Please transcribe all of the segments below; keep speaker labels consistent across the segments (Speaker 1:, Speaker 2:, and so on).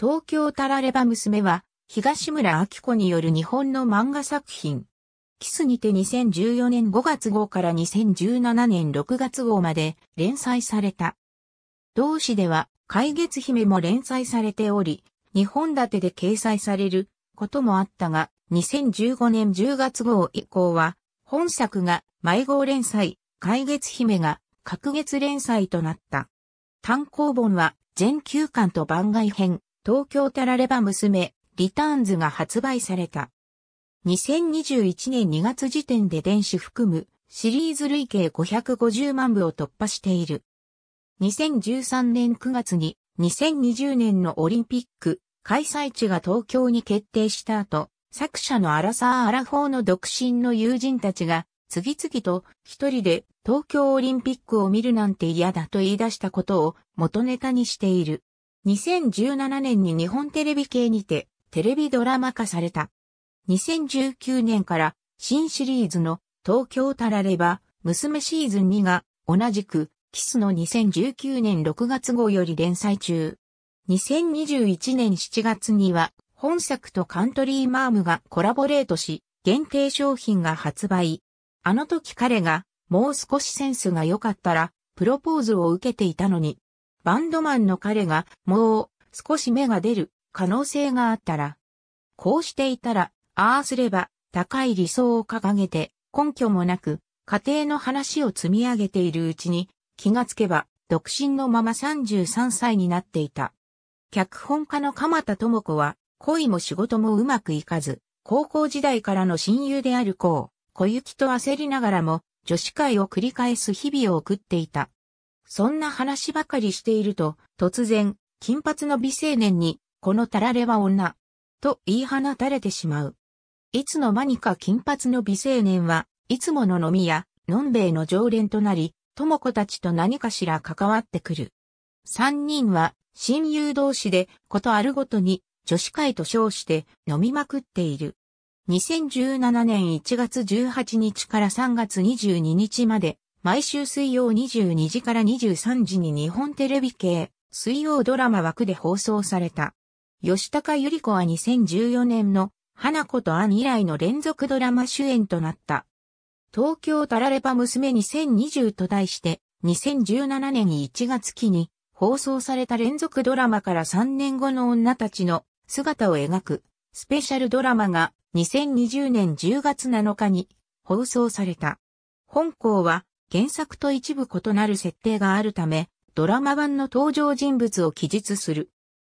Speaker 1: 東京タラレバ娘は、東村明子による日本の漫画作品。キスにて2014年5月号から2017年6月号まで連載された。同誌では、海月姫も連載されており、日本立てで掲載されることもあったが、2015年10月号以降は、本作が毎号連載、海月姫が隔月連載となった。単行本は全9巻と番外編、東京タラレバ娘、リターンズが発売された。2021年2月時点で電子含むシリーズ累計550万部を突破している。2013年9月に2020年のオリンピック開催地が東京に決定した後、作者のアラサー・アラフォーの独身の友人たちが次々と一人で東京オリンピックを見るなんて嫌だと言い出したことを元ネタにしている。2017年に日本テレビ系にてテレビドラマ化された。2019年から新シリーズの東京タラレバ娘シーズン2が同じくキスの2019年6月号より連載中。2021年7月には本作とカントリーマームがコラボレートし限定商品が発売。あの時彼がもう少しセンスが良かったらプロポーズを受けていたのにバンドマンの彼が、もう、少し芽が出る、可能性があったら。こうしていたら、ああすれば、高い理想を掲げて、根拠もなく、家庭の話を積み上げているうちに、気がつけば、独身のまま33歳になっていた。脚本家の鎌田智子は、恋も仕事もうまくいかず、高校時代からの親友である子を、小雪と焦りながらも、女子会を繰り返す日々を送っていた。そんな話ばかりしていると、突然、金髪の美青年に、このたられは女、と言い放たれてしまう。いつの間にか金髪の美青年は、いつもの飲みや、のんべいの常連となり、も子たちと何かしら関わってくる。三人は、親友同士で、ことあるごとに、女子会と称して飲みまくっている。2017年1月18日から3月22日まで毎週水曜22時から23時に日本テレビ系、水曜ドラマ枠で放送された。吉高由里子は2014年の花子と兄以来の連続ドラマ主演となった。東京タラレパ娘2020と題して、2017年1月期に放送された連続ドラマから3年後の女たちの姿を描くスペシャルドラマが2020年10月7日に放送された。本校は原作と一部異なる設定があるため、ドラマ版の登場人物を記述する。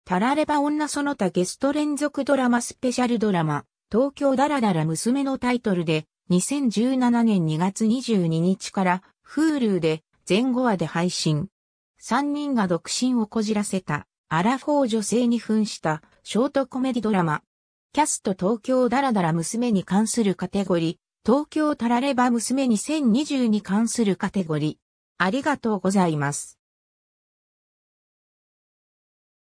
Speaker 1: タラレバ女その他ゲスト連続ドラマスペシャルドラマ、東京ダラダラ娘のタイトルで、2017年2月22日から、Hulu で前後話で配信。3人が独身をこじらせた、アラフォー女性に扮したショートコメディドラマ。キャスト東京ダラダラ娘に関するカテゴリー、東京タラレバ娘2020に関するカテゴリー。ありがとうございます。